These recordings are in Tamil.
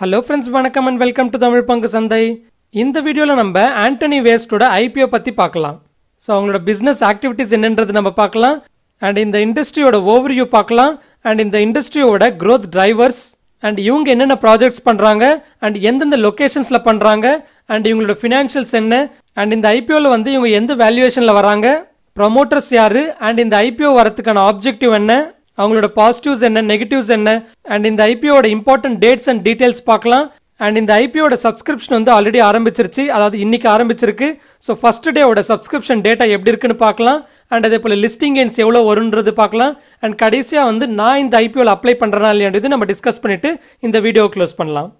ஹலோ ஃப்ரெண்ட்ஸ் வணக்கம் அண்ட் வெல்கம் டு தமிழ் பங்கு சந்தை இந்த வீடியோவில் நம்ம ஆண்டனி வேஸ்டோட ஐபிஓ பற்றி பார்க்கலாம் ஸோ அவங்களோட பிஸ்னஸ் ஆக்டிவிட்டிஸ் என்னன்றது நம்ம பார்க்கலாம் அண்ட் இந்த இண்டஸ்ட்ரியோட ஓவர்வியூ பார்க்கலாம் அண்ட் இந்த இண்டஸ்ட்ரியோட க்ரோத் டிரைவர்ஸ் அண்ட் இவங்க என்னென்ன ப்ராஜெக்ட்ஸ் பண்ணுறாங்க அண்ட் எந்தெந்த லொக்கேஷன்ஸில் பண்ணுறாங்க அண்ட் இவங்களோட ஃபினான்ஷியல்ஸ் என்ன அண்ட் இந்த ஐபிஓவில் வந்து இவங்க எந்த வேல்யூவேஷனில் வராங்க ப்ரமோட்டர்ஸ் யார் அண்ட் இந்த ஐபிஓ வரத்துக்கான ஆப்ஜெக்டிவ் என்ன அவங்களோட பாசிட்டிவ்ஸ் என்ன நெகட்டிவ்ஸ் என்ன அண்ட் இந்த ஐபிஓட இம்பார்ட்டன்ட் டேட்ஸ் அண்ட் டீடைல்ஸ் பார்க்கலாம் அண்ட் இந்த ஐபிஓட சப்ஸ்கிரிப்ஷன் வந்து ஆல்ரெடி ஆரம்பிச்சிருச்சு அதாவது இன்னைக்கு ஆரம்பிச்சிருக்கு ஸோ ஃபர்ஸ்ட் டேவோட சப்ஸ்கிரிப்ஷன் டேட்டா எப்படி இருக்குன்னு பார்க்கலாம் அண்ட் அதே போல் லிஸ்டிங் எண்ட்ஸ் எவ்வளோ வரும்ன்றது பார்க்கலாம் அண்ட் கடைசியாக வந்து நான் இந்த ஐபிஓவில் அப்ளை பண்ணுறேனா இல்லையான்றது நம்ம டிஸ்கஸ் பண்ணிவிட்டு இந்த வீடியோ க்ளோஸ் பண்ணலாம்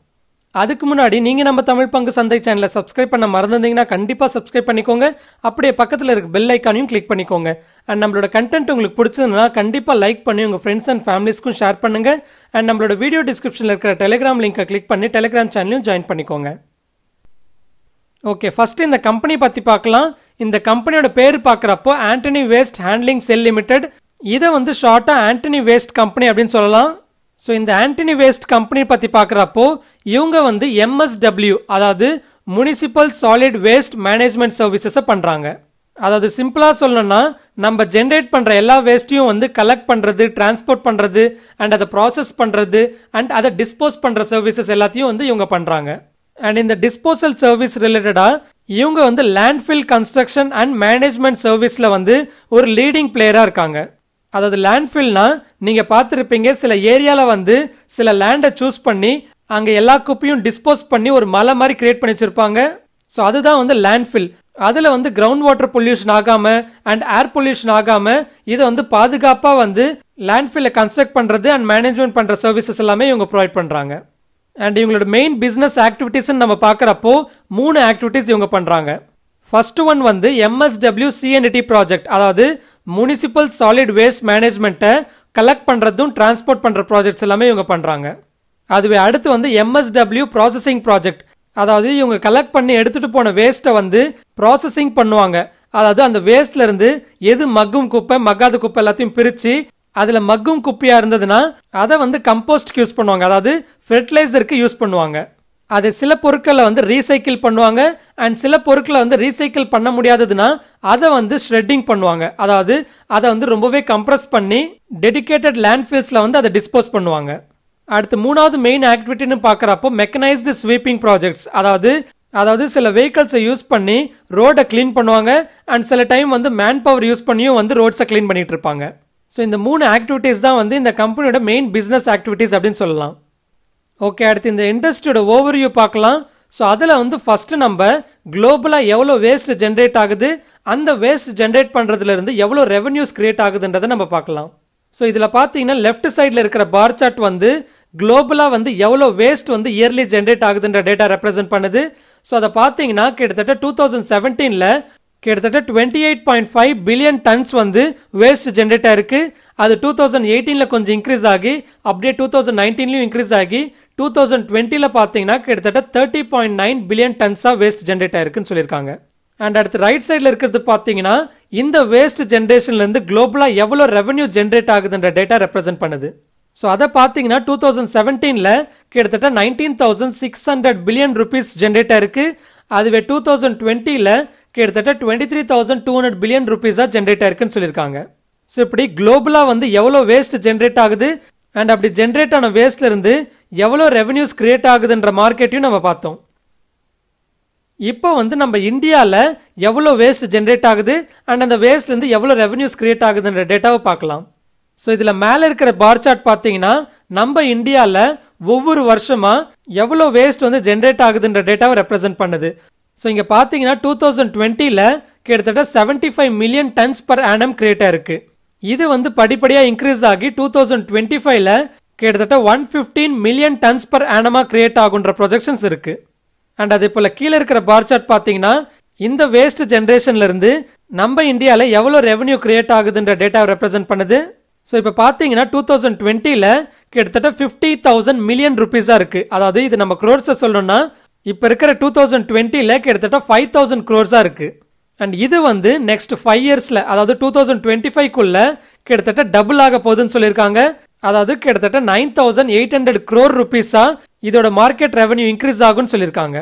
அதுக்கு முன்னாடி நீங்கள் நம்ம தமிழ் பங்கு சந்தை சேனலை சப்ஸ்கிரைப் பண்ண மறந்துருந்தீங்கன்னா கண்டிப்பாக சப்ஸ்கிரைப் பண்ணிக்கோங்க அப்படியே பக்கத்தில் இருக்க பெல் ஐக்கானையும் கிளிக் பண்ணிக்கோங்க அண்ட் நம்மளோட கண்டென்ட் உங்களுக்கு பிடிச்சதுன்னா கண்டிப்பாக லைக் பண்ணி உங்கள் ஃப்ரெண்ட்ஸ் அண்ட் ஃபேமிலிஸ்க்கும் ஷேர் பண்ணுங்க அண்ட் நம்மளோட வீடியோ டிஸ்கிரிப்ஷனில் இருக்கிற டெலிகிராம் லிங்கை கிளிக் பண்ணி டெலிகிராம் சேனலையும் ஜாயின் பண்ணிக்கோங்க ஓகே ஃபர்ஸ்ட் இந்த கம்பெனி பற்றி பார்க்கலாம் இந்த கம்பெனியோட பேர் பார்க்குறப்போ Antony waste handling cell limited இதை வந்து ஷார்ட்டாக ஆண்டனி வேஸ்ட் கம்பெனி அப்படின்னு சொல்லலாம் ஸோ இந்த ஆன்டனி வேஸ்ட் கம்பெனி பற்றி பார்க்குறப்போ இவங்க வந்து எம்எஸ்டபிள்யூ அதாவது முனிசிபல் சாலிட் வேஸ்ட் மேனேஜ்மெண்ட் சர்வீசஸை பண்ணுறாங்க அதாவது சிம்பிளாக சொல்லணும்னா நம்ம ஜென்ரேட் பண்ணுற எல்லா வேஸ்ட்டையும் வந்து கலெக்ட் பண்ணுறது டிரான்ஸ்போர்ட் பண்ணுறது அண்ட் அதை ப்ராசஸ் பண்ணுறது அண்ட் அதை டிஸ்போஸ் பண்ணுற சர்வீசஸ் எல்லாத்தையும் வந்து இவங்க பண்ணுறாங்க அண்ட் இந்த டிஸ்போசல் சர்வீஸ் ரிலேட்டடாக இவங்க வந்து லேண்ட்ஃபில் கன்ஸ்ட்ரக்ஷன் அண்ட் மேனேஜ்மெண்ட் சர்வீஸில் வந்து ஒரு லீடிங் பிளேயராக இருக்காங்க அதாவது லேண்ட்ஃபில்னா நீங்கள் பார்த்துருப்பீங்க சில ஏரியாவில் வந்து சில லேண்டை சூஸ் பண்ணி அங்கே எல்லா குப்பையும் டிஸ்போஸ் பண்ணி ஒரு மலை மாதிரி கிரியேட் பண்ணி வச்சுருப்பாங்க ஸோ அதுதான் வந்து லேண்ட்ஃபில் அதில் வந்து கிரவுண்ட் வாட்டர் பொல்யூஷன் ஆகாமல் அண்ட் ஏர் பொல்யூஷன் ஆகாமல் இதை வந்து பாதுகாப்பாக வந்து லேண்ட்ஃபில் கன்ஸ்ட்ரக்ட் பண்ணுறது அண்ட் மேனேஜ்மெண்ட் பண்ணுற சர்வீசஸ் எல்லாமே இவங்க ப்ரொவைட் பண்ணுறாங்க அண்ட் இவங்களோட மெயின் பிஸ்னஸ் ஆக்டிவிட்டீஸ்ன்னு நம்ம பார்க்குறப்போ மூணு ஆக்டிவிட்டீஸ் இவங்க பண்ணுறாங்க ஃபர்ஸ்ட் ஒன் வந்து எம்எஸ்டபிள்யூ சிஎன்டி ப்ராஜெக்ட் அதாவது முனிசிபல் சாலிட் வேஸ்ட் மேனேஜ்மெண்ட்டை கலெக்ட் பண்ணுறதும் டிரான்ஸ்போர்ட் பண்ணுற ப்ராஜெக்ட்ஸ் எல்லாமே இவங்க பண்ணுறாங்க அதுவே அடுத்து வந்து எம்எஸ்டபிள்யூ ப்ராசஸிங் ப்ராஜெக்ட் அதாவது இவங்க கலெக்ட் பண்ணி எடுத்துகிட்டு போன வேஸ்ட்டை வந்து ப்ராசஸிங் பண்ணுவாங்க அதாவது அந்த வேஸ்ட்லேருந்து எது மக்கும் குப்பை மக்காத குப்பை எல்லாத்தையும் பிரித்து அதில் மக்கும் குப்பையாக இருந்ததுன்னா அதை வந்து கம்போஸ்ட்க்கு யூஸ் பண்ணுவாங்க அதாவது ஃபெர்டிலைசருக்கு யூஸ் பண்ணுவாங்க அது சில பொருட்களை வந்து ரீசைக்கிள் பண்ணுவாங்க அண்ட் சில பொருட்களை வந்து ரீசைக்கிள் பண்ண முடியாததுன்னா அதை வந்து ஷ்ரெட்டிங் பண்ணுவாங்க அதாவது அதை வந்து ரொம்பவே கம்ப்ரஸ் பண்ணி டெடிக்கேட்டட் லேண்ட்ஃபீல்ஸில் வந்து அதை டிஸ்போஸ் பண்ணுவாங்க அடுத்து மூணாவது மெயின் ஆக்டிவிட்டின்னு பார்க்குறப்போ மெக்கனைஸ்டு ஸ்வீப்பிங் ப்ராஜெக்ட்ஸ் அதாவது அதாவது சில வெஹிக்கல்ஸை யூஸ் பண்ணி ரோடை க்ளீன் பண்ணுவாங்க அண்ட் சில டைம் வந்து மேன் பவர் யூஸ் பண்ணியும் வந்து ரோட்ஸை க்ளீன் பண்ணிகிட்டு இருப்பாங்க ஸோ இந்த மூணு ஆக்டிவிட்டீஸ் தான் வந்து இந்த கம்பெனியோட மெயின் பிஸ்னஸ் ஆக்டிவிட்டீஸ் அப்படின்னு சொல்லலாம் ஓகே அடுத்து இந்த இண்டஸ்ட்ரியோட ஓவர்வியூ பார்க்கலாம் ஸோ அதில் வந்து ஃபஸ்ட்டு நம்ம குளோபலாக எவ்வளோ வேஸ்ட் ஜென்ரேட் ஆகுது அந்த வேஸ்ட் ஜென்ரேட் பண்ணுறதுலேருந்து எவ்வளோ ரெவன்யூஸ் கிரியேட் ஆகுதுன்றதை நம்ம பார்க்கலாம் ஸோ இதில் பார்த்தீங்கன்னா லெஃப்ட் சைடில் இருக்கிற பார் சார்ட் வந்து குளோபலாக வந்து எவ்வளோ வேஸ்ட் வந்து இயர்லி ஜென்ரேட் ஆகுதுன்ற டேட்டா ரெப்ரசென்ட் பண்ணுது ஸோ அதை பார்த்தீங்கன்னா கிட்டத்தட்ட டூ தௌசண்ட் செவன்டீனில் கிட்டத்தட்ட twenty eight point five billion tons வந்து வேஸ்ட் ஜென்ரேட் ஆயிருக்கு அது டூ தௌசண்ட் எயிட்டீனில் கொஞ்சம் இன்க்ரீஸ் ஆகி அப்படியே டூ தௌசண்ட் நைன்டீன்லையும் இன்க்ரீஸ் ஆகி டூ தௌசண்ட் டுவெண்ட்டியில் பார்த்தீங்கன்னா கிட்டத்தட்ட தேர்ட்டி பாயிண்ட் நைன் பில்லியன் டன்ஸாக வேஸ்ட் ஜென்ரேட் ஆயிருக்குன்னு சொல்லியிருக்காங்க அண்ட் அடுத்து ரைட் சைடில் இருக்கிறது பார்த்தீங்கன்னா இந்த வேஸ்ட் ஜென்ரேஷன்லேருந்து குளோபலாக எவ்வளோ ரெவன்யூ ஜென்ரேட் ஆகுதுன்ற டேட்டா ரெப்ரசென்ட் பண்ணுது ஸோ அதை பார்த்தீங்கன்னா டூ தௌசண்ட் செவன்டீனில் கிட்டத்தட்ட nineteen thousand six hundred billion rupees generate ஆயிருக்கு அதுவே டூ தௌசண்ட் டுவெண்ட்டியில் கிட்டத்தட்ட twenty three thousand two hundred billion ருபீஸாக ஜென்ரேட் ஆயிருக்குன்னு சொல்லியிருக்காங்க ஸோ இப்படி குளோபலாக வந்து எவ்வளோ வேஸ்ட் ஜென்ரேட் ஆகுது அண்ட் அப்படி ஜென்ரேட் ஆன வேஸ்ட்லேருந்து எவ்வளோ ரெவன்யூஸ் கிரியேட் ஆகுதுன்ற மார்க்கெட்டையும் நம்ம பார்த்தோம் இப்போ வந்து நம்ம இந்தியாவில் எவ்வளோ வேஸ்ட் ஜென்ரேட் ஆகுது அண்ட் அந்த வேஸ்ட்லேருந்து எவ்வளோ ரெவன்யூஸ் கிரியேட் ஆகுதுன்ற டேட்டாவை பார்க்கலாம் ஸோ இதில் மேலே இருக்கிற பார் சார்ட் பார்த்தீங்கன்னா நம்ம இந்தியாவில் ஒவ்வொரு வருஷமாக எவ்வளோ வேஸ்ட் வந்து ஜென்ரேட் ஆகுதுன்ற டேட்டாவை ரெப்ரசென்ட் பண்ணுது ஸோ இங்கே பார்த்தீங்கன்னா டூ தௌசண்ட் டுவெண்ட்டியில் கிட்டத்தட்ட seventy five million tons per annum கிரியேட்டாக இருக்குது இது வந்து படிப்படியாக இன்க்ரீஸ் ஆகி டூ தௌசண்ட் டுவெண்ட்டி ஃபைவ்ல கிட்டத்தட்ட one fifteen million tons per ஆனமா கிரியேட் ஆகுன்ற ப்ரொஜெக்ஷன்ஸ் இருக்குது அண்ட் அதே போல் கீழே இருக்கிற பார் சார்ட் பார்த்தீங்கன்னா இந்த வேஸ்ட் ஜென்ரேஷன்லேருந்து நம்ம இந்தியாவில் எவ்வளோ ரெவன்யூ கிரியேட் ஆகுதுன்ற டேட்டாவை ரெப்ரசென்ட் பண்ணுது ஸோ இப்போ பார்த்தீங்கன்னா டூ தௌசண்ட் டுவெண்ட்டியில் கிட்டத்தட்ட ஃபிஃப்டி தௌசண்ட் மில்லியன் ருபீஸாக இருக்குது அதாவது இது நம்ம குரோர்ஸை சொல்லணும்னா இப்போ இருக்கிற டூ தௌசண்ட் டுவெண்ட்டியில் கிட்டத்தட்ட ஃபைவ் தௌசண்ட் குரோர்ஸாக இருக்குது அண்ட் இது வந்து நெக்ஸ்ட் ஃபைவ் இயர்ஸில் அதாவது டூ தௌசண்ட் டுவெண்ட்டி ஃபைவ்க்குள்ள கிட்டத்தட்ட டபுள் ஆக போகுதுன்னு சொல்லியிருக்காங்க அதாவது கிட்டத்தட்ட nine thousand eight hundred crore ருபீஸாக இதோட மார்க்கெட் ரெவன்யூ இன்க்ரீஸ் ஆகும்னு சொல்லியிருக்காங்க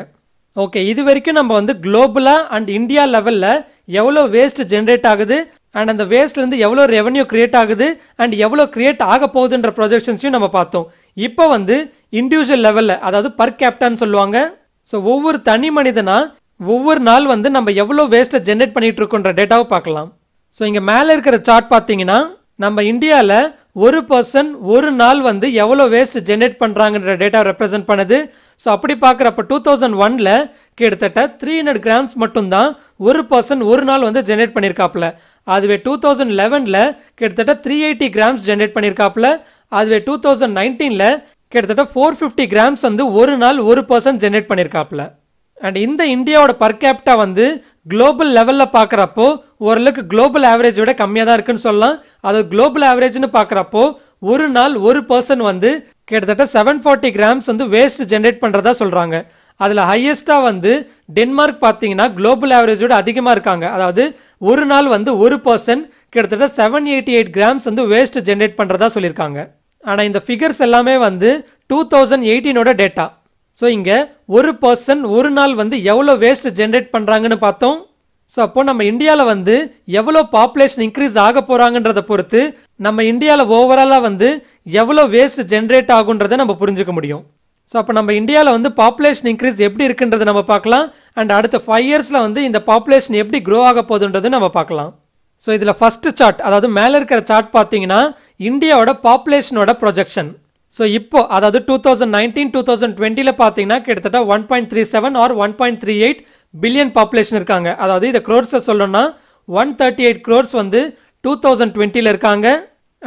ஓகே இது வரைக்கும் நம்ம வந்து குளோபலாக அண்ட் இந்தியா லெவலில் எவ்வளோ வேஸ்ட் ஜென்ரேட் ஆகுது அண்ட் அந்த வேஸ்ட்லேருந்து எவ்வளோ ரெவன்யூ கிரியேட் ஆகுது அண்ட் எவ்வளோ கிரியேட் ஆக போகுதுன்ற ப்ரொஜெக்ஷன்ஸையும் நம்ம பார்த்தோம் இப்போ வந்து இண்டிவிஜுவல் லெவலில் அதாவது பர் கேப்டான்னு சொல்லுவாங்க ஸோ ஒவ்வொரு தனி மனிதனாக ஒவ்வொரு நாள் வந்து நம்ம எவ்வளோ வேஸ்ட்டை ஜென்ரேட் பண்ணிகிட்டு இருக்கோன்ற டேட்டாவை பார்க்கலாம் ஸோ இங்கே மேலே இருக்கிற சார்ட் பார்த்தீங்கன்னா நம்ம இந்தியாவில் ஒரு பர்சன் ஒரு நாள் வந்து எவ்வளோ வேஸ்ட் ஜென்ரேட் பண்ணுறாங்கன்ற டேட்டா ரெப்ரசென்ட் பண்ணுது ஸோ அப்படி பார்க்குறப்ப டூ தௌசண்ட் ஒனில் கிட்டத்தட்ட த்ரீ ஹண்ட்ரட் கிராம்ஸ் மட்டும்தான் ஒரு பர்சன் ஒரு நாள் வந்து ஜென்ரேட் பண்ணியிருக்காப்புல அதுவே டூ தௌசண்ட் லெவனில் கிட்டத்தட்ட த்ரீ எயிட்டி கிராம்ஸ் ஜென்ரேட் பண்ணியிருக்காப்புல அதுவே டூ தௌசண்ட் நைன்டீனில் கிட்டத்தட்ட ஃபோர் ஃபிஃப்டி கிராம்ஸ் வந்து ஒரு நாள் ஒரு பர்சன் ஜென்ரேட் பண்ணியிருக்காப்புல அண்ட் இந்த இந்தியாவோட பர் கேபிட்டா வந்து குளோபல் லெவலில் பார்க்குறப்போ ஓரளவுக்கு குளோபல் ஆவரேஜ் விட கம்மியாக தான் இருக்குன்னு சொல்லலாம் அது குளோபல் ஆவரேஜ்னு பார்க்குறப்போ ஒரு நாள் ஒரு பர்சன் வந்து கிட்டத்தட்ட செவன் ஃபார்ட்டி கிராம்ஸ் வந்து வேஸ்ட் ஜென்ரேட் பண்ணுறதா சொல்கிறாங்க அதில் ஹையஸ்ட்டாக வந்து டென்மார்க் பார்த்தீங்கன்னா குளோபல் ஆவரேஜோட அதிகமாக இருக்காங்க அதாவது ஒரு நாள் வந்து ஒரு பர்சன் கிட்டத்தட்ட செவன் எயிட்டி எயிட் கிராம்ஸ் வந்து வேஸ்ட் ஜென்ரேட் பண்ணுறதா சொல்லியிருக்காங்க ஆனால் இந்த ஃபிகர்ஸ் எல்லாமே வந்து டூ தௌசண்ட் எயிட்டீனோட டேட்டா ஸோ இங்கே ஒரு பர்சன் ஒரு நாள் வந்து எவ்வளோ வேஸ்ட் ஜென்ரேட் பண்ணுறாங்கன்னு பார்த்தோம் ஸோ அப்போ நம்ம இந்தியாவில் வந்து எவ்வளோ பாப்புலேஷன் இன்க்ரீஸ் ஆக போகிறாங்கன்றத பொறுத்து நம்ம இந்தியாவில் ஓவராலாக வந்து எவ்வளோ வேஸ்ட் ஜென்ரேட் ஆகுன்றதை நம்ம புரிஞ்சுக்க முடியும் ஸோ அப்போ நம்ம இந்தியாவில் வந்து பாப்புலேஷன் இன்க்ரீஸ் எப்படி இருக்குன்றதை நம்ம பார்க்கலாம் அண்ட் அடுத்த ஃபைவ் இயர்ஸில் வந்து இந்த பாப்புலேஷன் எப்படி க்ரோ ஆக போகுதுன்றதை நம்ம பார்க்கலாம் ஸோ இதில் ஃபஸ்ட்டு சார்ட் அதாவது மேலே இருக்கிற சார்ட் பார்த்தீங்கன்னா இந்தியாவோட பாப்புலேஷனோட ப்ரொஜெக்ஷன் ஸோ இப்போ அதாவது two thousand nineteen two thousand டுவெண்ட்டியில் பார்த்தீங்கன்னா கிட்டத்தட்ட one point three seven or one point three eight billion population இருக்காங்க அதாவது இதை க்ரோர்ஸில் சொல்லணும்னா ஒன் தேர்ட்டி எயிட் க்ரோர்ஸ் வந்து டூ தௌசண்ட் டுவெண்ட்டியில் இருக்காங்க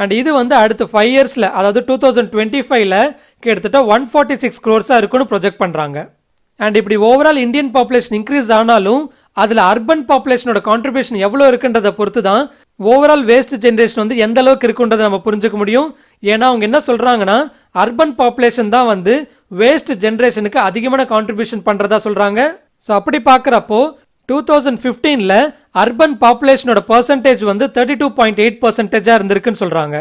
அண்ட் இது வந்து அடுத்த ஃபைவ் இயர்ஸில் அதாவது டூ தௌசண்ட் டுவெண்ட்டி ஃபைவ்ல கிட்டத்தட்ட ஒன் ஃபார்ட்டி சிக்ஸ் க்ரோர்ஸாக இருக்குன்னு ப்ரொஜெக்ட் பண்ணுறாங்க அண்ட் இப்படி ஓவரால் இந்தியன் பாப்புலேஷன் இன்க்ரீஸ் ஆனாலும் அதில் அர்பன் பாப்புலேஷனோட கான்ட்ரிபியூஷன் எவ்வளோ இருக்குன்றதை பொறுத்து தான் ஓவரால் வேஸ்ட் ஜென்ரேஷன் வந்து எந்த அளவுக்கு இருக்குன்றதை நம்ம புரிஞ்சுக்க முடியும் ஏன்னா அவங்க என்ன சொல்கிறாங்கன்னா அர்பன் பாப்புலேஷன் தான் வந்து வேஸ்ட் ஜென்ரேஷனுக்கு அதிகமான கான்ட்ரிபியூஷன் பண்ணுறதா சொல்கிறாங்க ஸோ அப்படி பார்க்குறப்போ டூ தௌசண்ட் ஃபிஃப்டீனில் அர்பன் பாப்புலேஷனோட பர்சன்டேஜ் வந்து தேர்ட்டி டூ பாயிண்ட் எயிட் பர்சன்டேஜாக இருந்திருக்குன்னு சொல்கிறாங்க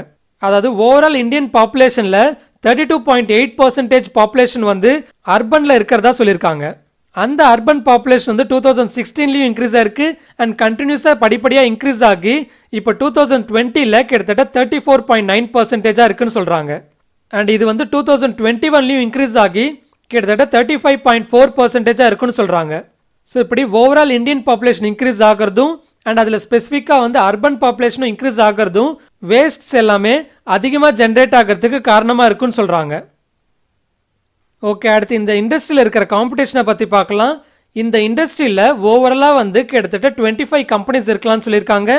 அதாவது ஓவரால் இந்தியன் பாப்புலேஷனில் thirty two point eight percentage population வந்து அர்பனில் இருக்கிறதா சொல்லியிருக்காங்க அந்த அர்பன் பாப்புலேஷன் வந்து டூ தௌசண்ட் சிக்ஸ்டீன்லேயும் இன்க்ரீஸ் ஆயிருக்கு அண்ட் கண்டினியூஸாக படிப்படியாக இன்க்ரீஸ் ஆகி இப்போ டூ தௌசண்ட் டுவெண்ட்டியில் கிட்டத்தட்ட தேர்ட்டி ஃபோர் பாயிண்ட் நைன் பர்சன்டேஜாக இருக்குன்னு சொல்கிறாங்க அண்ட் இது வந்து டூ தௌசண்ட் டுவெண்ட்டி ஒன்லையும் இன்க்ரீஸ் ஆகி கிட்டத்தட்ட தேர்ட்டி ஃபைவ் பாயிண்ட் ஃபோர் பர்சன்டேஜாக இருக்குன்னு சொல்கிறாங்க ஸோ இப்படி ஓவரால் இந்தியன் பாப்புலேஷன் இன்க்ரீஸ் ஆகிறதும் அண்ட் அதில் ஸ்பெசிஃபிக்காக வந்து அர்பன் பாப்புலேஷனும் இன்க்ரீஸ் ஆகிறதும் வேஸ்ட்ஸ் எல்லாமே அதிகமாக ஜென்ரேட் ஆகிறதுக்கு காரணமாக இருக்குன்னு சொல்கிறாங்க ஓகே அடுத்து இந்த இண்டஸ்ட்ரியில் இருக்கிற காம்படிஷனை பற்றி பார்க்கலாம் இந்த இண்டஸ்ட்ரியில் ஓவரலாக வந்து கிட்டத்தட்ட டுவெண்ட்டி ஃபைவ் கம்பெனிஸ் இருக்கலாம்னு சொல்லியிருக்காங்க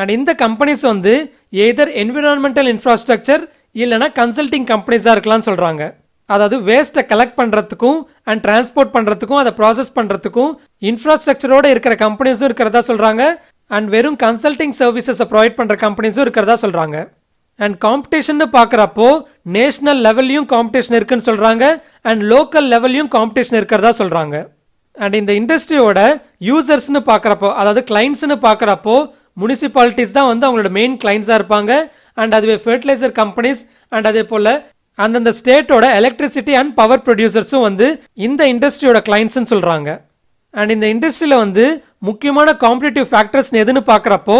அண்ட் இந்த கம்பெனிஸ் வந்து எதர் என்விரான்மெண்டல் இன்ஃப்ராஸ்ட்ரக்சர் இல்லைனா கன்சல்டிங் கம்பெனிஸாக இருக்கலாம்னு சொல்கிறாங்க அதாவது வேஸ்ட்டை கலெக்ட் பண்ணுறதுக்கும் அண்ட் டிரான்ஸ்போர்ட் பண்ணுறதுக்கும் அதை ப்ராசஸ் பண்ணுறதுக்கும் இன்ஃப்ராஸ்ட்ரக்சரோடு இருக்கிற கம்பெனிஸும் இருக்கிறதா சொல்கிறாங்க அண்ட் வெறும் கன்சல்டிங் சர்வீசஸை ப்ரொவைட் பண்ணுற கம்பெனிஸும் இருக்கிறதா சொல்கிறாங்க அண்ட் காம்படிஷன்னு பார்க்குறப்போ நேஷ்னல் லெவல்லையும் காம்படிஷன் இருக்குன்னு சொல்கிறாங்க அண்ட் லோக்கல் லெவல்லையும் காம்படிஷன் இருக்கிறதா சொல்கிறாங்க அண்ட் இந்த இண்டஸ்ட்ரியோட யூசர்ஸ்னு பார்க்குறப்போ அதாவது கிளைண்ட்ஸ்னு பார்க்குறப்போ முனிசிபாலிட்டிஸ் தான் வந்து அவங்களோட மெயின் கிளைண்ட்ஸாக இருப்பாங்க அண்ட் அதுவே ஃபர்டிலைசர் கம்பெனிஸ் அண்ட் அதே போல் அந்தந்த ஸ்டேட்டோட எலக்ட்ரிசிட்டி அண்ட் பவர் ப்ரொடியூசர்ஸும் வந்து இந்த இண்டஸ்ட்ரியோட கிளைண்ட்ஸ்ன்னு சொல்கிறாங்க அண்ட் இந்த இண்டஸ்ட்ரியில் வந்து முக்கியமான காம்படிட்டிவ் ஃபேக்டர்ஸ் எதுன்னு பார்க்குறப்போ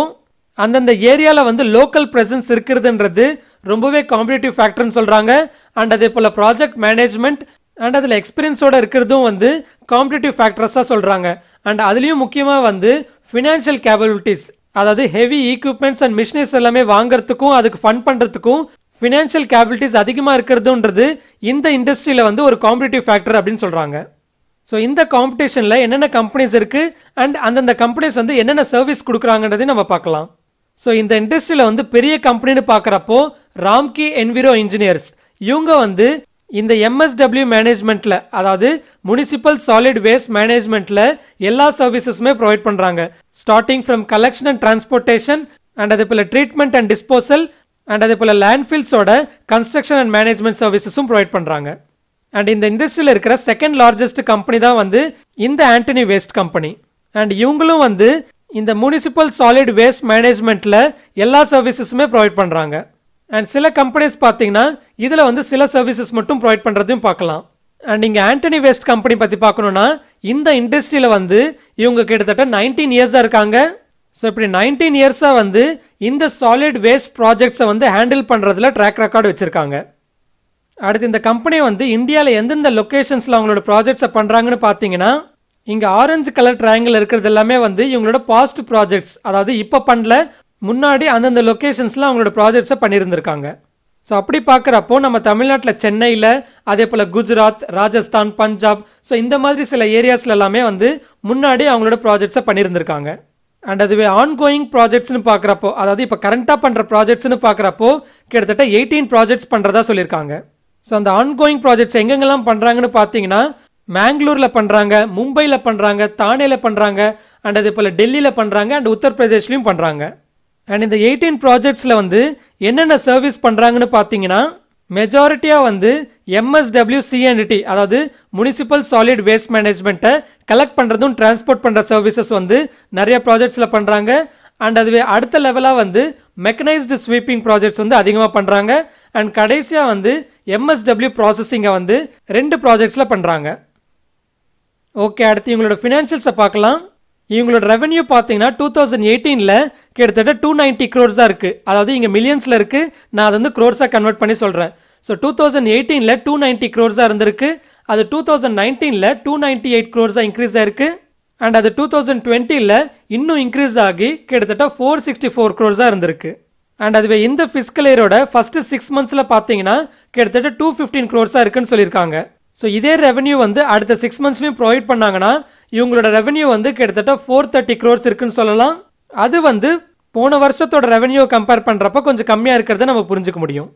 அந்தந்த ஏரியாவில் வந்து லோக்கல் ப்ரெசன்ஸ் இருக்கிறதுன்றது ரொம்பவே காம்படிட்டிவ் ஃபேக்டர்னு சொல்கிறாங்க அண்ட் அதே போல் ப்ராஜெக்ட் மேனேஜ்மெண்ட் அண்ட் அதில் எக்ஸ்பீரியன்ஸோடு இருக்கிறதும் வந்து காம்படிட்டிவ் ஃபேக்டர்ஸாக சொல்கிறாங்க அண்ட் அதுலேயும் முக்கியமாக வந்து ஃபினான்ஷியல் கேபபிலிட்டிஸ் அதாவது ஹெவி ஈக்யூப்மெண்ட்ஸ் அண்ட் மிஷினரிஸ் எல்லாமே வாங்குறதுக்கும் அதுக்கு ஃபண்ட் பண்ணுறதுக்கும் ஃபினான்ஷியல் கேபிலிட்டிஸ் அதிகமாக இருக்கிறதுன்றது இந்த இண்டஸ்ட்ரியில் வந்து ஒரு காம்படிட்டிவ் ஃபேக்டர் அப்படின்னு சொல்கிறாங்க ஸோ இந்த காம்படிஷனில் என்னென்ன கம்பெனிஸ் இருக்குது அண்ட் அந்தந்த கம்பெனிஸ் வந்து என்னென்ன சர்வீஸ் கொடுக்குறாங்கன்றதையும் நம்ம பார்க்கலாம் ஸோ இந்த இண்டஸ்ட்ரியில் வந்து பெரிய கம்பெனின்னு பார்க்குறப்போ ராம்கி என்விரோ இன்ஜினியர்ஸ் இவங்க வந்து இந்த எம்எஸ்டபிள்யூ மேனேஜ்மெண்ட்டில் அதாவது முனிசிபல் சாலிட் வேஸ்ட் மேனேஜ்மெண்ட்டில் எல்லா சர்வீசஸுமே ப்ரொவைட் பண்ணுறாங்க starting from collection and transportation and அதே போல் ட்ரீட்மெண்ட் அண்ட் டிஸ்போசல் அண்ட் அதே போல் லேண்ட்ஃபீல்ஸோட கன்ஸ்ட்ரக்ஷன் அண்ட் மேனேஜ்மெண்ட் சர்வீசஸும் ப்ரொவைட் பண்ணுறாங்க அண்ட் இந்த இண்டஸ்ட்ரியில் இருக்கிற செகண்ட் லார்ஜஸ்ட் கம்பெனி தான் வந்து இந்த ஆண்டனி வேஸ்ட் கம்பெனி அண்ட் இவங்களும் வந்து இந்த முனிசிபல் சாலிட் வேஸ்ட் மேனேஜ்மெண்ட்டில் எல்லா சர்வீசஸுமே ப்ரொவைட் பண்ணுறாங்க அண்ட் சில கம்பெனிஸ் பார்த்தீங்கன்னா இதில் வந்து சில சர்வீசஸ் மட்டும் ப்ரொவைட் பண்ணுறதையும் பார்க்கலாம் அண்ட் நீங்கள் ஆண்டனி வேஸ்ட் கம்பெனி பற்றி பார்க்கணுன்னா இந்த இண்டஸ்ட்ரியில் வந்து இவங்க கிட்டத்தட்ட நைன்டீன் இயர்ஸாக இருக்காங்க ஸோ இப்படி நைன்டீன் இயர்ஸாக வந்து இந்த சாலிட் வேஸ்ட் ப்ராஜெக்ட்ஸை வந்து ஹேண்டில் பண்ணுறதுல ட்ராக் ரெக்கார்டு வச்சுருக்காங்க அடுத்து இந்த கம்பெனி வந்து இந்தியாவில் எந்தெந்த லொக்கேஷன்ஸில் அவங்களோட ப்ராஜெக்ட்ஸை பண்ணுறாங்கன்னு பார்த்தீங்கன்னா இங்கே ஆரஞ்சு கலர் ட்ரையாங்கில் இருக்கிறது எல்லாமே வந்து இவங்களோட பாஸ்ட் ப்ராஜெக்ட்ஸ் அதாவது இப்போ பண்ணல முன்னாடி அந்தந்த லொக்கேஷன்ஸில் அவங்களோட ப்ராஜெக்ட்ஸை பண்ணியிருந்திருக்காங்க ஸோ அப்படி பார்க்குறப்போ நம்ம தமிழ்நாட்டில் சென்னையில் அதே போல் குஜராத் ராஜஸ்தான் பஞ்சாப் ஸோ இந்த மாதிரி சில ஏரியாஸில் எல்லாமே வந்து முன்னாடி அவங்களோட ப்ராஜெக்ட்ஸை பண்ணியிருந்திருக்காங்க அண்ட் அதுவே ஆன்கோயிங் ப்ராஜெக்ட்ஸ்னு பார்க்குறப்போ அதாவது இப்போ கரண்ட்டாக பண்ணுற ப்ராஜெக்ட்ஸ்னு பார்க்குறப்போ கிட்டத்தட்ட எயிட்டீன் ப்ராஜெக்ட்ஸ் பண்ணுறதா சொல்லியிருக்காங்க ஸோ அந்த ஆன்கோயிங் ப்ராஜெக்ட்ஸ் எங்கெங்கெல்லாம் பண்ணுறாங்கன்னு பார்த்தீங்கன்னா மேங்களூரில் பண்ணுறாங்க மும்பையில் பண்ணுறாங்க தானேல பண்ணுறாங்க அண்ட் அதே போல் டெல்லியில் பண்ணுறாங்க அண்ட் உத்தரப்பிரதேஷ்லையும் பண்ணுறாங்க அண்ட் இந்த எயிட்டீன் ப்ராஜெக்ட்ஸில் வந்து என்னென்ன சர்வீஸ் பண்ணுறாங்கன்னு பார்த்தீங்கன்னா மெஜாரிட்டியாக வந்து எம்எஸ்டபிள்யூ சிஎன்டி அதாவது முனிசிபல் சாலிட் வேஸ்ட் மேனேஜ்மெண்ட்டை கலெக்ட் பண்ணுறதும் டிரான்ஸ்போர்ட் பண்ணுற சர்வீசஸ் வந்து நிறைய ப்ராஜெக்ட்ஸில் பண்ணுறாங்க அண்ட் அதுவே அடுத்த லெவலாக வந்து மெக்கனைஸ்டு ஸ்வீப்பிங் ப்ராஜெக்ட்ஸ் வந்து அதிகமாக பண்ணுறாங்க அண்ட் கடைசியாக வந்து எம்எஸ்டபிள்யூ ப்ராசஸிங்கை வந்து ரெண்டு ப்ராஜெக்ட்ஸில் பண்ணுறாங்க ஓகே அடுத்து இவங்களோட ஃபினான்ஷியல்ஸை பார்க்கலாம் இவங்களோட ரெவன்யூ பார்த்தீங்கன்னா டூ தௌசண்ட் எயிட்டீனில் கிட்டத்தட்ட டூ நைன்ட்டி க்ரோர்ஸ் தான் இருக்குது அதாவது இங்கே மில்லியன்ஸில் இருக்குது நான் அதை வந்து க்ரோர்ஸாக கன்வெர்ட் பண்ணி சொல்கிறேன் ஸோ டூ தௌசண்ட் எயிட்டீனில் டூ நைன்ட்டி க்ரோர்ஸாக இருந்திருக்கு அது டூ தௌசண்ட் நைன்டீனில் டூ நைன்ட்டி எயிட் க்ரோர்ஸாக இன்க்ரீஸ் ஆயிருக்கு அண்ட் அது டூ தௌசண்ட் டுவெண்ட்டியில் இன்னும் இன்க்ரீஸ் ஆகி கிட்டத்தட்ட ஃபோர் சிக்ஸ்டி ஃபோர் க்ரோர்ஸாக இருந்திருக்கு அண்ட் அதுவே இந்த ஃபிஸ்கல் இயரோட ஃபஸ்ட்டு சிக்ஸ் மந்த்ஸில் பார்த்தீங்கன்னா கிட்டத்தட்ட டூ ஃபிஃப்டீன் க்ரோர்ஸாக இருக்குன்னு சொல்லியிருக்காங்க ஸோ இதே ரெவன்யூ வந்து அடுத்த சிக்ஸ் மந்த்ஸ்லையும் ப்ரொவைட் பண்ணாங்கன்னா இவங்களோட ரெவன்யூ வந்து கிட்டத்தட்ட ஃபோர் தேர்ட்டி க்ரோர்ஸ் இருக்குன்னு சொல்லலாம் அது வந்து போன வருஷத்தோட ரெவன்யூ கம்பேர் பண்ணுறப்ப கொஞ்சம் கம்மியாக இருக்கிறத நம்ம புரிஞ்சுக்க முடியும்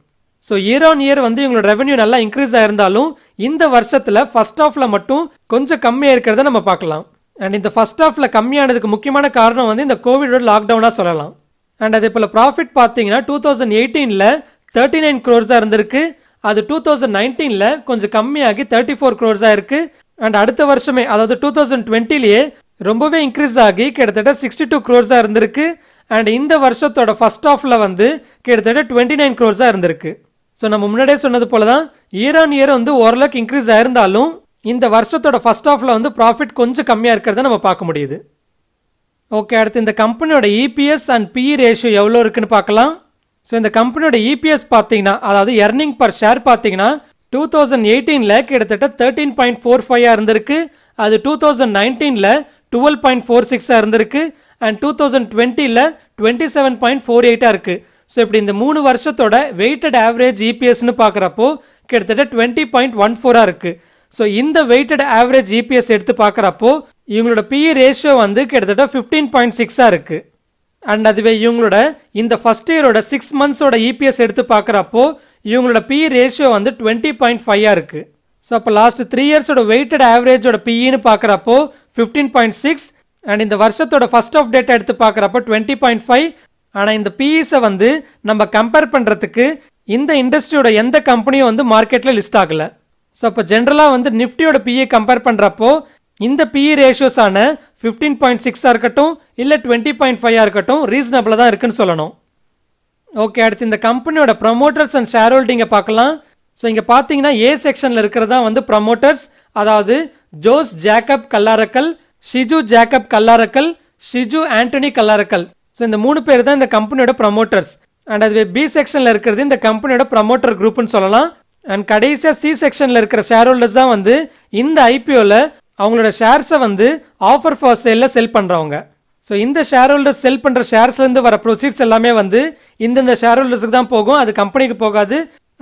ஸோ இயர் ஆன் இயர் வந்து இவங்களோட ரெவன்யூ நல்லா இன்க்ரீஸ் ஆயிருந்தாலும் இந்த வருஷத்தில் ஃபர்ஸ்ட் ஆஃபில் மட்டும் கொஞ்சம் கம்மியாக இருக்கிறத நம்ம பார்க்கலாம் அண்ட் இந்த ஃபஸ்ட் ஹாஃபில் கம்மியானதுக்கு முக்கியமான காரணம் வந்து இந்த கோவிடோட லாக்டவுனாக சொல்லலாம் அண்ட் அதே போல் ப்ராஃபிட் பார்த்தீங்கன்னா டூ தௌசண்ட் எயிட்டீனில் தேர்ட்டி நைன் க்ரோர்ஸாக இருந்திருக்கு அது டூ தௌசண்ட் நைன்டீனில் கொஞ்சம் கம்மியாகி தேர்ட்டி ஃபோர் க்ரோர்ஸாக இருக்குது அண்ட் அடுத்த வருஷமே அதாவது டூ தௌசண்ட் டுவெண்ட்டிலேயே ரொம்பவே இன்க்ரீஸ் ஆகி கிட்டத்தட்ட சிக்ஸ்டி டூ குரோர்ஸாக இருந்திருக்கு அண்ட் இந்த வருஷத்தோட ஃபஸ்ட் ஆஃபில் வந்து கிட்டத்தட்ட டுவெண்ட்டி நைன் குரோர்ஸாக இருந்திருக்கு ஸோ நம்ம முன்னாடியே சொன்னது போல தான் இயர் ஆன் இயர் வந்து ஓரளவுக்கு இன்க்ரீஸ் ஆயிருந்தாலும் இந்த வருஷத்தோட ஃபஸ்ட் ஆஃபில் வந்து ப்ராஃபிட் கொஞ்சம் கம்மியாக இருக்கிறத நம்ம பார்க்க முடியுது ஓகே அடுத்து இந்த கம்பெனியோட இபிஎஸ் அண்ட் பி ரேஷியோ எவ்வளோ இருக்குன்னு பார்க்கலாம் ஸோ இந்த கம்பெனியோட இபிஎஸ் e பார்த்தீங்கன்னா அதாவது எர்னிங் பர் ஷேர் பார்த்தீங்கன்னா டூ தௌசண்ட் எயிட்டீனில் கிட்டத்தட்ட தேர்ட்டீன் பாயிண்ட் ஃபோர் ஃபைவாக இருந்திருக்கு அது டூ தௌசண்ட் நைன்டீனில் டுவெல் பாயிண்ட் ஃபோர் சிக்ஸாக இருந்திருக்கு அண்ட் டூ தௌசண்ட் டுவெண்ட்டியில் டுவெண்ட்டி செவன் பாயிண்ட் ஃபோர் எயிட்டாக இருக்குது ஸோ இப்படி இந்த மூணு வருஷத்தோட வெயிட்டட் ஆவரேஜ் இபிஎஸ்னு e பார்க்குறப்போ கிட்டத்தட்ட டுவெண்ட்டி பாயிண்ட் ஒன் ஃபோராக இருக்குது ஸோ இந்த வெயிட்டட் ஆவரேஜ் இபிஎஸ் எடுத்து பார்க்குறப்போ இவங்களோட பிஇ ரேஷியோ e வந்து கிட்டத்தட்ட ஃபிஃப்டீன் பாயிண்ட் சிக்ஸாக இருக்குது அண்ட் அதுவே இவங்களோட இந்த ஃபர்ஸ்ட் இயரோட சிக்ஸ் மந்த்ஸோட இபிஎஸ் எடுத்து பார்க்குறப்போ இவங்களோட பிஇ ரேஷியோ e வந்து டுவெண்ட்டி பாயிண்ட் ஃபைவாக இருக்குது ஸோ அப்போ லாஸ்ட் த்ரீ இயர்ஸோட வெயிட்டட் ஆவரேஜோட பிஇன்னு பார்க்குறப்போ ஃபிஃப்டீன் பாயிண்ட் சிக்ஸ் அண்ட் இந்த வருஷத்தோட ஃபர்ஸ்ட் ஆஃப் டேட்டா எடுத்து பார்க்குறப்போ டுவெண்ட்டி பாயிண்ட் ஃபைவ் ஆனால் இந்த பிஇஸை e வந்து நம்ம கம்பேர் பண்ணுறதுக்கு இந்த இண்டஸ்ட்ரியோட எந்த கம்பெனியும் வந்து மார்க்கெட்டில் லிஸ்ட் ஆகலை ஸோ அப்போ ஜென்ரலாக வந்து நிஃப்டியோட பிஏ கம்பேர் பண்ணுறப்போ இந்த பிஇ ரேஷியோஸான ஃபிஃப்டீன் பாயிண்ட் சிக்ஸாக இருக்கட்டும் இல்லை டுவெண்ட்டி பாயிண்ட் ஃபைவாக இருக்கட்டும் ரீசனபிளாக தான் இருக்குன்னு சொல்லணும் ஓகே அடுத்து இந்த கம்பெனியோட ப்ரமோட்டர்ஸ் அண்ட் ஷேர் ஹோல்டிங்கை பார்க்கலாம் ஸோ இங்கே பார்த்தீங்கன்னா ஏ செக்ஷனில் இருக்கிறது தான் வந்து ப்ரமோட்டர்ஸ் அதாவது ஜோஸ் ஜேக்கப் கல்லாரக்கல் ஷிஜு ஜேக்கப் கல்லாரக்கல் ஷிஜு ஆண்டனி கல்லாரக்கல் ஸோ இந்த மூணு பேர் தான் இந்த கம்பெனியோட ப்ரமோட்டர்ஸ் அண்ட் அதுவே பி செக்ஷனில் இருக்கிறது இந்த கம்பெனியோட ப்ரமோட்டர் குரூப்னு சொல்லலாம் அண்ட் கடைசியாக சி செக்ஷனில் இருக்கிற ஷேர் ஹோல்டர்ஸ் தான் வந்து இந்த ஐபிஓவில் அவங்களோட ஷேர்ஸை வந்து ஆஃபர் ஃபார் சேலில் செல் பண்ணுறவங்க ஸோ இந்த ஷேர் ஹோல்டர்ஸ் செல் பண்ணுற ஷேர்ஸ்லேருந்து வர ப்ரொசீட்ஸ் எல்லாமே வந்து இந்தந்த ஷேர் ஹோல்டர்ஸுக்கு தான் போகும் அது கம்பெனிக்கு போகாது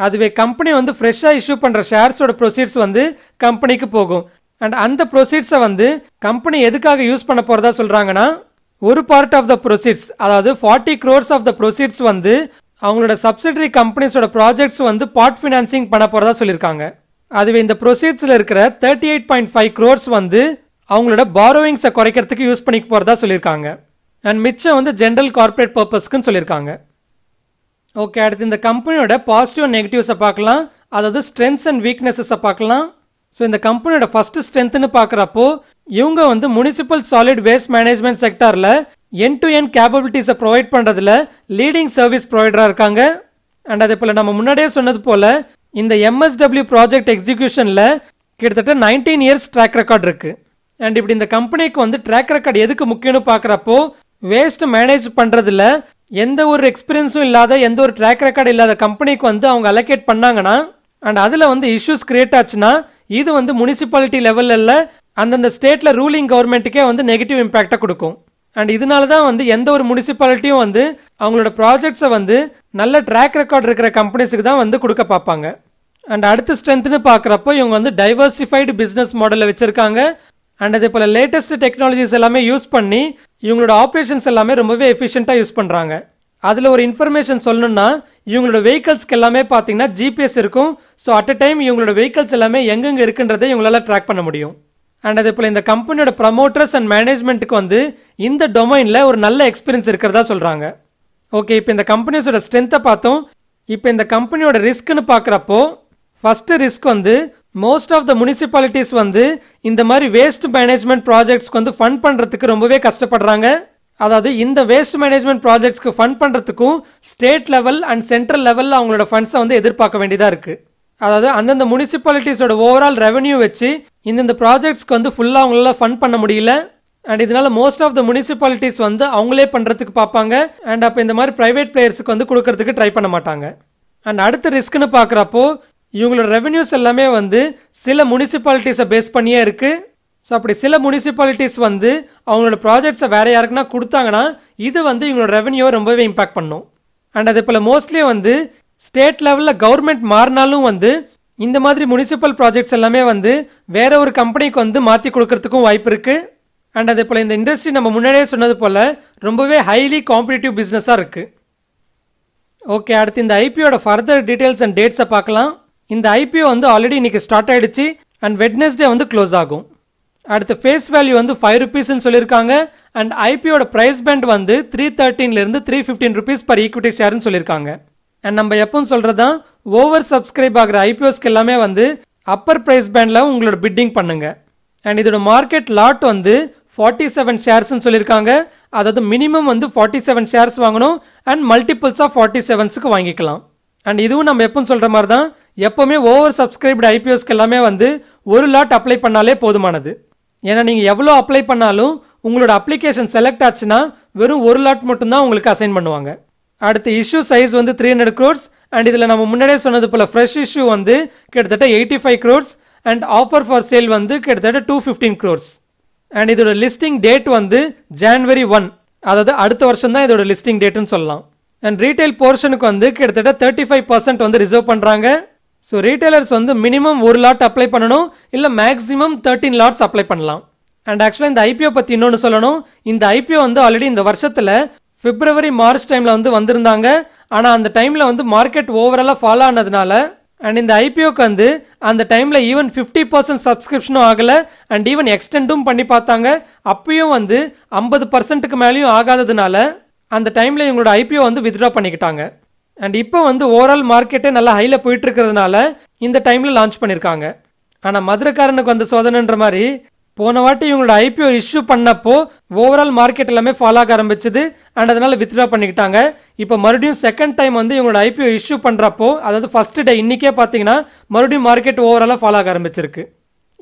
அதுவே கம்பெனி வந்து ஃப்ரெஷ்ஷாக இஷ்யூ பண்ணுற ஷேர்ஸோட ப்ரொசீட்ஸ் வந்து கம்பெனிக்கு போகும் அண்ட் அந்த ப்ரொசீட்ஸை வந்து கம்பெனி எதுக்காக யூஸ் பண்ண போகிறதா சொல்கிறாங்கன்னா ஒரு பார்ட் ஆஃப் த ப்ரொசீட்ஸ் அதாவது forty crores of the proceeds வந்து அவங்களோட சப்சிடரி கம்பெனிஸோட ப்ராஜெக்ட்ஸ் வந்து பாட் ஃபினான்சிங் பண்ண போகிறதா சொல்லியிருக்காங்க அதுவே இந்த ப்ரொசீட்ஸில் இருக்கிற thirty eight point five crores வந்து அவங்களோட பாரோவிங்ஸை குறைக்கிறதுக்கு யூஸ் பண்ணிக்க போகிறதா சொல்லியிருக்காங்க அண்ட் மிச்சம் வந்து ஜென்ரல் கார்பரேட் பர்பஸ்க்குன்னு சொல்லியிருக்காங்க ஓகே அடுத்து இந்த கம்பெனியோட பாசிட்டிவ் நெகட்டிவ்ஸை பார்க்கலாம் அதாவது ஸ்ட்ரென்த்ஸ் அண்ட் வீக்னஸஸை பார்க்கலாம் ஸோ இந்த கம்பெனியோட ஃபஸ்ட்டு ஸ்ட்ரென்த்னு பார்க்குறப்போ இவங்க வந்து முனிசிபல் சாலிட் வேஸ்ட் மேனேஜ்மெண்ட் செக்டாரில் என் டு என் கேப்பபிலிட்டிஸை ப்ரொவைட் பண்ணுறதுல லீடிங் சர்வீஸ் ப்ரொவைடராக இருக்காங்க அண்ட் அதே போல் நம்ம முன்னாடியே சொன்னது போல் இந்த எம்எஸ்டபிள்யூ ப்ராஜெக்ட் எக்ஸிக்யூஷனில் கிட்டத்தட்ட நைன்டீன் இயர்ஸ் ட்ராக் ரெக்கார்ட் இருக்குது அண்ட் இப்படி இந்த கம்பெனிக்கு வந்து ட்ராக் ரெக்கார்ட் எதுக்கு முக்கியம்னு பார்க்குறப்போ வேஸ்ட் மேனேஜ் பண்ணுறதுல எந்த ஒரு எக்ஸ்பீரியன்ஸும் இல்லாத எந்த ஒரு ட்ராக் ரெக்கார்டு இல்லாத கம்பெனிக்கு வந்து அவங்க அலோகேட் பண்ணாங்கன்னா அண்ட் அதில் வந்து இஷ்யூஸ் க்ரியேட் ஆச்சுன்னா இது வந்து முனிசிபாலிட்டி லெவலில் அந்தந்த ஸ்டேட்டில் ரூலிங் கவர்மெண்ட்டுக்கே வந்து நெகட்டிவ் இம்பேக்டாக கொடுக்கும் அண்ட் இதனால தான் வந்து எந்த ஒரு முனிசிபாலிட்டியும் வந்து அவங்களோட ப்ராஜெக்ட்ஸை வந்து நல்ல ட்ராக் ரெக்கார்ட் இருக்கிற கம்பெனிஸுக்கு தான் வந்து கொடுக்க பார்ப்பாங்க அண்ட் அடுத்த ஸ்ட்ரென்த்னு பார்க்குறப்போ இவங்க வந்து டைவர்சிஃபைடு பிஸ்னஸ் மாடலில் வச்சுருக்காங்க அண்ட் அதே போல் லேட்டஸ்ட் டெக்னாலஜிஸ் எல்லாமே யூஸ் பண்ணி இவங்களோட ஆப்ரேஷன்ஸ் எல்லாமே ரொம்பவே எஃபிஷியண்ட்டாக யூஸ் பண்ணுறாங்க அதில் ஒரு இன்ஃபர்மேஷன் சொல்லணும்னா இவங்களோட வெஹிக்கல்ஸ்க்கு எல்லாமே பார்த்தீங்கன்னா ஜிபிஎஸ் இருக்கும் ஸோ அட் அ டைம் இவங்களோட வெஹிக்கல்ஸ் எல்லாமே எங்கெங்கே இருக்குன்றதை இவங்களால ட்ராக் பண்ண முடியும் அண்ட் அதே போல் இந்த கம்பெனியோட ப்ரமோட்டர்ஸ் அண்ட் மேனேஜ்மெண்ட்டுக்கு வந்து இந்த டொமைனில் ஒரு நல்ல எக்ஸ்பீரியன்ஸ் இருக்கிறதா சொல்கிறாங்க ஓகே இப்போ இந்த கம்பெனிஸோட ஸ்ட்ரென்த்தை பார்த்தோம் இப்போ இந்த கம்பெனியோட ரிஸ்க்குன்னு பார்க்குறப்போ ஃபஸ்ட்டு ரிஸ்க் வந்து மோஸ்ட் ஆஃப் த முனிசிபாலிட்டிஸ் வந்து இந்த மாதிரி வேஸ்ட் மேனேஜ்மெண்ட் ப்ராஜெக்ட்ஸ்க்கு வந்து ஃபண்ட் பண்ணுறதுக்கு ரொம்பவே கஷ்டப்படுறாங்க அதாவது இந்த வேஸ்ட் மேனேஜ்மெண்ட் ப்ராஜெக்ட்ஸ்க்கு ஃபண்ட் பண்ணுறதுக்கும் ஸ்டேட் லெவல் அண்ட் சென்ட்ரல் லெவலில் அவங்களோட ஃபண்ட்ஸை வந்து எதிர்பார்க்க வேண்டியதாக இருக்குது அதாவது அந்தந்த முனிசிபாலிட்டிஸோட ஓவரால் ரெவன்யூ வச்சு இந்தந்த ப்ராஜெக்ட்ஸ்க்கு வந்து ஃபுல்லாக அவங்களால ஃபண்ட் பண்ண முடியல அண்ட் இதனால மோஸ்ட் ஆஃப் த முனிசிபாலிட்டிஸ் வந்து அவங்களே பண்ணுறதுக்கு பார்ப்பாங்க அண்ட் அப்போ இந்த மாதிரி ப்ரைவேட் பிளேயர்ஸுக்கு வந்து கொடுக்கறதுக்கு ட்ரை பண்ண மாட்டாங்க அண்ட் அடுத்த ரிஸ்க்குன்னு பார்க்குறப்போ இவங்களோட ரெவென்யூஸ் எல்லாமே வந்து சில முனிசிபாலிட்டிஸை பேஸ் பண்ணியே இருக்குது ஸோ அப்படி சில முனிசிபாலிட்டிஸ் வந்து அவங்களோட ப்ராஜெக்ட்ஸை வேறு யாருக்குன்னா கொடுத்தாங்கன்னா இது வந்து இவங்களோட ரெவன்யூவை ரொம்பவே இம்பாக்ட் பண்ணும் அண்ட் அதே போல் மோஸ்ட்லி வந்து ஸ்டேட் லெவலில் கவர்மெண்ட் மாறினாலும் வந்து இந்த மாதிரி முனிசிபல் ப்ராஜெக்ட்ஸ் எல்லாமே வந்து வேற ஒரு கம்பெனிக்கு வந்து மாற்றி கொடுக்கறதுக்கும் வாய்ப்பு இருக்குது அண்ட் அதே போல் இந்த இண்டஸ்ட்ரி நம்ம முன்னாடியே சொன்னது போல் ரொம்பவே ஹைலி காம்படிட்டிவ் பிஸ்னஸாக இருக்குது ஓகே அடுத்து இந்த ஐபிஓட ஃபர்தர் டீட்டெயில்ஸ் அண்ட் டேட்ஸை பார்க்கலாம் இந்த ஐபிஓ வந்து ஆல்ரெடி இன்றைக்கி ஸ்டார்ட் ஆகிடுச்சு அண்ட் வெட்னஸ்டே வந்து க்ளோஸ் ஆகும் அடுத்து ஃபேஸ் வேல்யூ வந்து ஃபைவ் ருபீஸ்ன்னு சொல்லியிருக்காங்க அண்ட் ஐபிஓட ப்ரைஸ் பேண்ட் வந்து த்ரீ தேர்ட்டீன்லேருந்து three fifteen rupees per equity ஷேர்னு சொல்லியிருக்காங்க அண்ட் நம்ம எப்பவும் சொல்கிறது தான் ஓவர் சப்ஸ்கிரைப் ஆகிற ஐபிஓஸ்க்கு எல்லாமே வந்து அப்பர் ப்ரைஸ் பேண்டில் உங்களோட பிட்டிங் பண்ணுங்கள் அண்ட் இதோட மார்க்கெட் லாட் வந்து ஃபார்ட்டி செவன் ஷேர்ஸ்னு சொல்லியிருக்காங்க அதாவது மினிமம் வந்து ஃபார்ட்டி செவன் ஷேர்ஸ் வாங்கணும் அண்ட் மல்டிபிள்ஸ் ஆஃப் ஃபார்ட்டி செவன்ஸுக்கு வாங்கிக்கலாம் அண்ட் இதுவும் நம்ம எப்பவும் சொல்கிற மாதிரி தான் எப்போவுமே ஓவர் சப்ஸ்கிரைப்டு ஐபிஓஸ்க்கு எல்லாமே வந்து ஒரு லாட் அப்ளை பண்ணாலே போதுமானது ஏன்னா நீங்கள் எவ்வளோ அப்ளை பண்ணாலும் உங்களோட அப்ளிகேஷன் செலக்ட் ஆச்சுன்னா வெறும் ஒரு லாட் மட்டும்தான் உங்களுக்கு அசைன் பண்ணுவாங்க அடுத்து இஷ்யூ சைஸ் வந்து த்ரீ ஹண்ட்ரட் க்ரோட்ஸ் அண்ட் இதில் நம்ம முன்னாடியே சொன்னது போல் ஃப்ரெஷ் இஷ்யூ வந்து கிட்டத்தட்ட eighty five crores and offer for sale வந்து கிட்டத்தட்ட டூ ஃபிஃப்டீன் க்ரோட்ஸ் அண்ட் இதோட லிஸ்டிங் டேட் வந்து ஜான்வரி ஒன் அதாவது அடுத்த வருஷம் தான் இதோட லிஸ்டிங் டேட்டுன்னு சொல்லலாம் அண்ட் ரீட்டைல் போர்ஷனுக்கு வந்து கிட்டத்தட்ட தேர்ட்டி ஃபைவ் பர்சன்ட் வந்து ரிசர்வ் பண்ணுறாங்க ஸோ ரீட்டைலர்ஸ் வந்து மினிமம் ஒரு லாட் அப்ளை பண்ணணும் இல்லை மேக்ஸிமம் தேர்ட்டின் லாட்ஸ் அப்ளை பண்ணலாம் அண்ட் ஆக்சுவலாக இந்த ஐபிஓ பற்றி இன்னொன்று சொல்லணும் இந்த ஐபிஓ வந்து ஆல்ரெடி இந்த வருஷத்தில் பிப்ரவரி மார்ச் டைமில் வந்து வந்திருந்தாங்க ஆனால் அந்த டைமில் வந்து மார்க்கெட் ஓவராலாக ஃபாலோ ஆனதுனால அண்ட் இந்த ஐபிஓக்கு வந்து அந்த டைமில் ஈவன் ஃபிஃப்டி பர்சன்ட் சப்ஸ்கிரிப்ஷனும் ஆகலை அண்ட் ஈவன் எக்ஸ்டெண்டும் பண்ணி பார்த்தாங்க அப்பயும் வந்து ஐம்பது பர்சன்ட்டுக்கு மேலேயும் ஆகாததுனால அந்த டைமில் இவங்களோட ஐபிஓ வந்து வித்ட்ரா பண்ணிக்கிட்டாங்க அண்ட் இப்போ வந்து ஓவரால் மார்க்கெட்டே நல்லா ஹையில் போயிட்டு இருக்கிறதுனால இந்த டைமில் லான்ச் பண்ணியிருக்காங்க ஆனால் மதுரைக்காரனுக்கு வந்து சோதனைன்ற மாதிரி போன வாட்டி இவங்களோட ஐபிஓ இஷ்யூ பண்ணப்போ ஓவரால் மார்க்கெட் எல்லாமே ஃபாலோ ஆக ஆரம்பிச்சது அண்ட் அதனால வித்ட்ரா பண்ணிக்கிட்டாங்க இப்போ மறுபடியும் செகண்ட் டைம் வந்து இவங்களோட ஐபிஓ இஷ்யூ பண்ணுறப்போ அதாவது ஃபர்ஸ்ட் டே இன்னைக்கே பார்த்தீங்கன்னா மறுபடியும் மார்க்கெட் ஓவராலாக ஃபாலோ ஆக ஆரம்பிச்சிருக்கு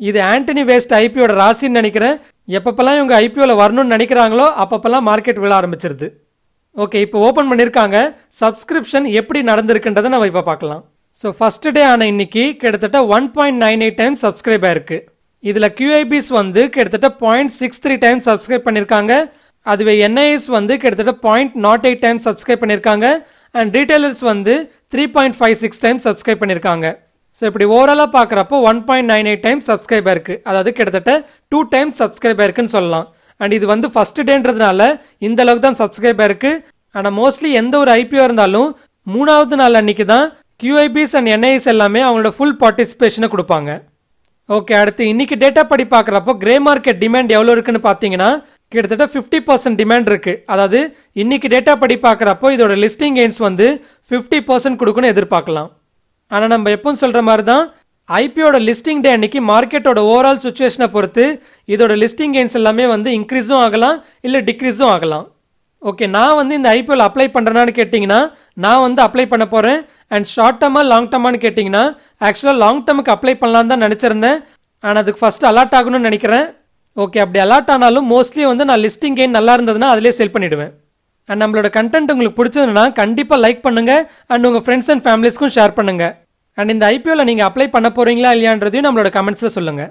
இது ஆண்டனி வேஸ்ட் ஐபிஓட ராசின்னு நினைக்கிறேன் எப்பப்பெல்லாம் இவங்க ஐபிஓவில் வரணும்னு நினைக்கிறாங்களோ அப்பப்பெல்லாம் மார்க்கெட் விழ ஆரம்பிச்சிருது ஓகே இப்போ ஓப்பன் பண்ணியிருக்காங்க சப்ஸ்கிரிப்ஷன் எப்படி நடந்திருக்குன்றதை நம்ம இப்போ பார்க்கலாம் ஸோ ஃபஸ்ட் டே ஆன இன்னைக்கு கிட்டத்தட்ட one point nine eight time subscribe ஆயிருக்கு இதில் கியூஐபிஸ் வந்து கிட்டத்தட்ட point six three times subscribe பண்ணியிருக்காங்க அதுவே என்ஐஎஸ் வந்து கிட்டத்தட்ட point naught eight times subscribe பண்ணியிருக்காங்க அண்ட் ரீட்டைலர்ஸ் வந்து three point five six times subscribe பண்ணியிருக்காங்க ஸோ இப்படி ஓவராலாக பார்க்குறப்போ one point nine eight times subscriber இருக்குது அதாவது கிட்டத்தட்ட டூ டைம்ஸ் சப்ஸ்கிரைபர் இருக்குன்னு சொல்லலாம் அண்ட் இது வந்து ஃபர்ஸ்ட் டேன்றதுனால இந்த அளவுக்கு தான் சப்ஸ்கிரைபர் இருக்குது ஆனால் மோஸ்ட்லி எந்த ஒரு ஐபிஓ இருந்தாலும் மூணாவது நாள் அன்னைக்கு தான் கியூஐபிஸ் அண்ட் என்ஐஎஸ் எல்லாமே அவங்களோட ஃபுல் பார்ட்டிசிபேஷனை கொடுப்பாங்க ஓகே அடுத்து இன்னைக்கு டேட்டா படி பார்க்குறப்போ கிரே மார்க்கெட் டிமாண்ட் எவ்வளோ இருக்குன்னு பார்த்தீங்கன்னா கிட்டத்தட்ட ஃபிஃப்டி பர்சன்ட் டிமாண்ட் இருக்குது அதாவது இன்னைக்கு டேட்டா படி பார்க்குறப்போ இதோட லிஸ்டிங் கெயின்ஸ் வந்து ஃபிஃப்டி பர்சன்ட் கொடுக்குன்னு எதிர்பார்க்கலாம் ஆனால் நம்ம எப்பவும் சொல்கிற மாதிரி தான் ஐபிஓட லிஸ்டிங் டே அன்னைக்கு மார்க்கெட்டோட ஓவரால் சுச்சுவேஷனை பொறுத்து இதோட லிஸ்டிங் கெயின்ஸ் எல்லாமே வந்து இன்க்ரீஸும் ஆகலாம் இல்லை டிக்ரீஸும் ஆகலாம் ஓகே நான் வந்து இந்த ஐபிஎல் அப்ளை பண்ணுறேனான்னு கேட்டிங்கன்னா நான் வந்து அப்ளை பண்ண போகிறேன் அண்ட் ஷார்ட் டேர்மா லாங் டேர்மானு கேட்டிங்கன்னா ஆக்சுவலாக லாங் டேர்முக்கு அப்ளை பண்ணலான்னு தான் நினச்சிருந்தேன் ஆனால் அதுக்கு ஃபர்ஸ்ட் அலாட் ஆகணும்னு நினைக்கிறேன் ஓகே அப்படி அலாட் ஆனாலும் மோஸ்ட்லி வந்து நான் லிஸ்டிங் கெயின் நல்லா இருந்ததுன்னா அதிலே செல் பண்ணிவிடுவேன் அண்ட் நம்மளோட கண்டென்ட் உங்களுக்கு பிடிச்சதுன்னா கண்டிப்பாக லைக் பண்ணுங்கள் அண்ட் உங்கள் ஃப்ரெண்ட்ஸ் அண்ட் ஃபேமிலிஸ்க்கும் ஷேர் பண்ணுங்கள் அண்ட் இந்த ஐபிஓவில் நீங்கள் அப்ளை பண்ண போகிறீங்களா இல்லையான்றதையும் நம்மளோட கமெண்ட்ஸில் சொல்லுங்கள்